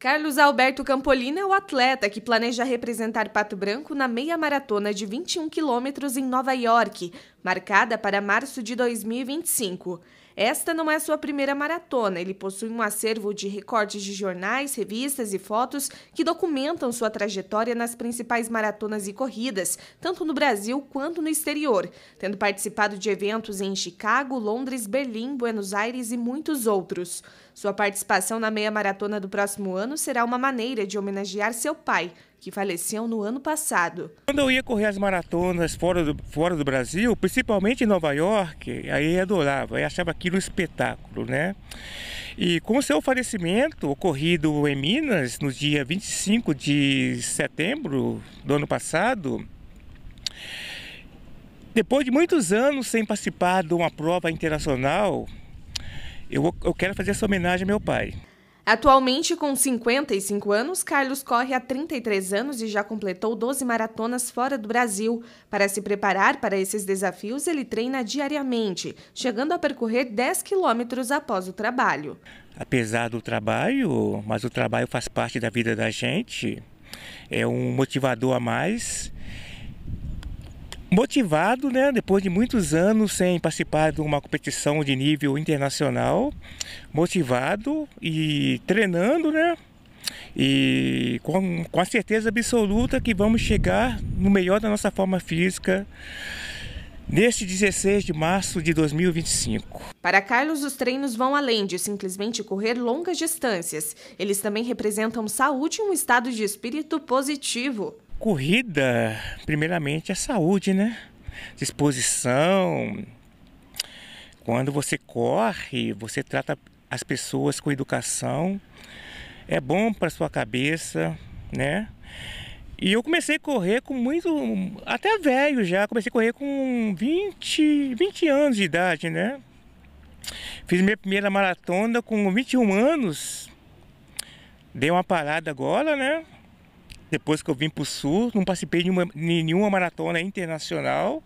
Carlos Alberto Campolina é o atleta que planeja representar Pato Branco na meia maratona de 21 quilômetros em Nova York, marcada para março de 2025. Esta não é sua primeira maratona. Ele possui um acervo de recortes de jornais, revistas e fotos que documentam sua trajetória nas principais maratonas e corridas, tanto no Brasil quanto no exterior, tendo participado de eventos em Chicago, Londres, Berlim, Buenos Aires e muitos outros. Sua participação na meia maratona do próximo ano será uma maneira de homenagear seu pai, que faleceu no ano passado. Quando eu ia correr as maratonas fora do, fora do Brasil, principalmente em Nova York, aí adorava, aí achava aquilo um espetáculo, né? E com o seu falecimento ocorrido em Minas, no dia 25 de setembro do ano passado, depois de muitos anos sem participar de uma prova internacional, eu, eu quero fazer essa homenagem ao meu pai. Atualmente, com 55 anos, Carlos corre há 33 anos e já completou 12 maratonas fora do Brasil. Para se preparar para esses desafios, ele treina diariamente, chegando a percorrer 10 quilômetros após o trabalho. Apesar do trabalho, mas o trabalho faz parte da vida da gente, é um motivador a mais motivado, né, depois de muitos anos sem participar de uma competição de nível internacional, motivado e treinando, né, e com, com a certeza absoluta que vamos chegar no melhor da nossa forma física neste 16 de março de 2025. Para Carlos, os treinos vão além de simplesmente correr longas distâncias. Eles também representam saúde e um estado de espírito positivo. Corrida, primeiramente, é saúde, né? Disposição. Quando você corre, você trata as pessoas com educação. É bom para sua cabeça, né? E eu comecei a correr com muito. até velho já, comecei a correr com 20, 20 anos de idade, né? Fiz minha primeira maratona com 21 anos. Dei uma parada agora, né? Depois que eu vim para o Sul, não participei de uma, nenhuma maratona internacional.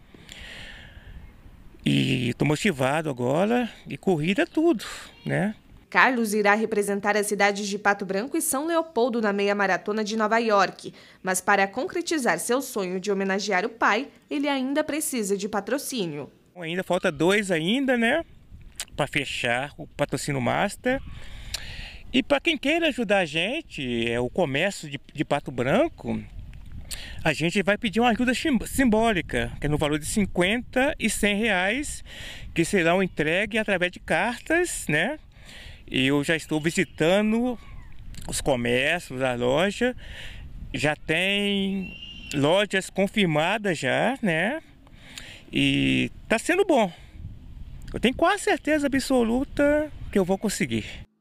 E estou motivado agora, e corrida é tudo, né? Carlos irá representar as cidades de Pato Branco e São Leopoldo na meia maratona de Nova York, mas para concretizar seu sonho de homenagear o pai, ele ainda precisa de patrocínio. Ainda falta dois ainda, né? Para fechar o patrocínio Master e para quem queira ajudar a gente, é o comércio de, de Pato Branco, a gente vai pedir uma ajuda simbólica, que é no valor de 50 e 100 reais, que serão entregue através de cartas, né? eu já estou visitando os comércios, a loja, já tem lojas confirmadas já, né? E tá sendo bom. Eu tenho quase certeza absoluta que eu vou conseguir.